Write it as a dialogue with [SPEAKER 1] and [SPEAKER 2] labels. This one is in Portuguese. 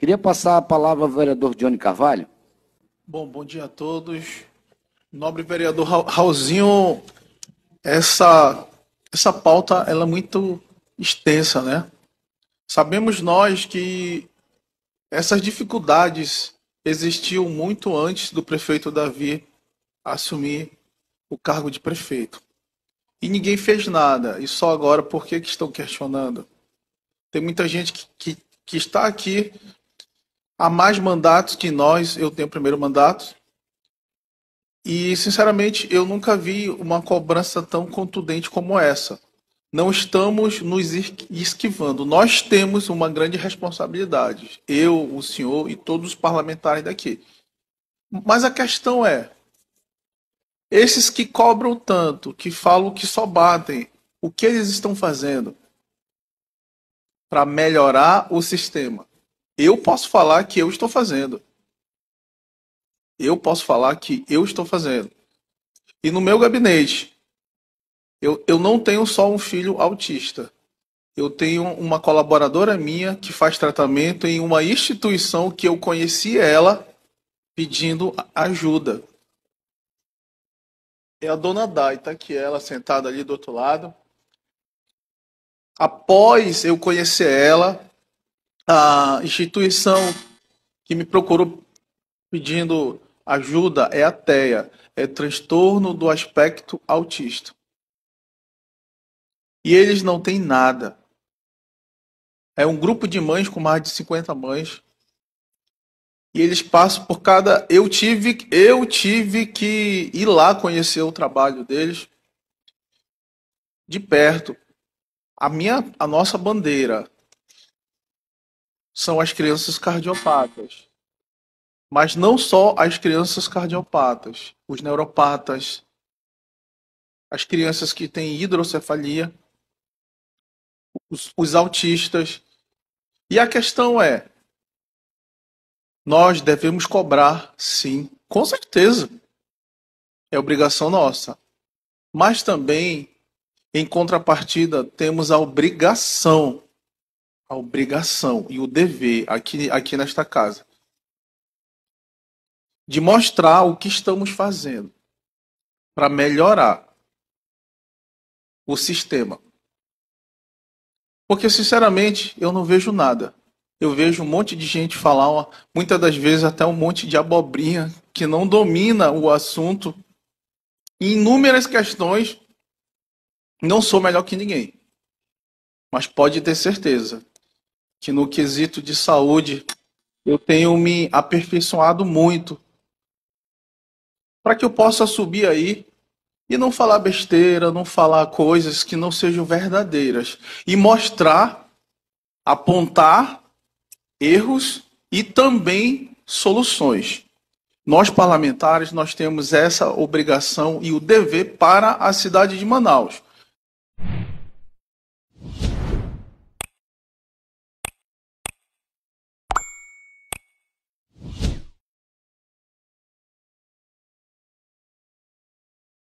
[SPEAKER 1] Queria passar a palavra ao vereador Johnny Carvalho. Bom, bom dia a todos. Nobre vereador Raulzinho, essa, essa pauta ela é muito extensa, né? Sabemos nós que essas dificuldades existiam muito antes do prefeito Davi assumir o cargo de prefeito. E ninguém fez nada. E só agora, por que, que estão questionando? Tem muita gente que, que, que está aqui há mais mandatos que nós, eu tenho o primeiro mandato. E, sinceramente, eu nunca vi uma cobrança tão contundente como essa. Não estamos nos esquivando. Nós temos uma grande responsabilidade, eu, o senhor e todos os parlamentares daqui. Mas a questão é: esses que cobram tanto, que falam que só batem, o que eles estão fazendo para melhorar o sistema? Eu posso falar que eu estou fazendo. Eu posso falar que eu estou fazendo. E no meu gabinete, eu, eu não tenho só um filho autista. Eu tenho uma colaboradora minha que faz tratamento em uma instituição que eu conheci ela pedindo ajuda. É a dona Dai, tá aqui é ela sentada ali do outro lado. Após eu conhecer ela, a instituição que me procurou pedindo ajuda é a TEA, é transtorno do aspecto autista. E eles não têm nada. É um grupo de mães com mais de 50 mães. E eles passam por cada eu tive, eu tive que ir lá conhecer o trabalho deles de perto. A minha a nossa bandeira são as crianças cardiopatas. Mas não só as crianças cardiopatas, os neuropatas, as crianças que têm hidrocefalia, os, os autistas. E a questão é: nós devemos cobrar, sim, com certeza. É obrigação nossa. Mas também, em contrapartida, temos a obrigação a obrigação e o dever aqui, aqui nesta casa de mostrar o que estamos fazendo para melhorar o sistema. Porque, sinceramente, eu não vejo nada. Eu vejo um monte de gente falar, muitas das vezes até um monte de abobrinha que não domina o assunto. Em inúmeras questões, não sou melhor que ninguém. Mas pode ter certeza, que no quesito de saúde eu tenho me aperfeiçoado muito para que eu possa subir aí e não falar besteira, não falar coisas que não sejam verdadeiras e mostrar, apontar erros e também soluções. Nós parlamentares nós temos essa obrigação e o dever para a cidade de Manaus.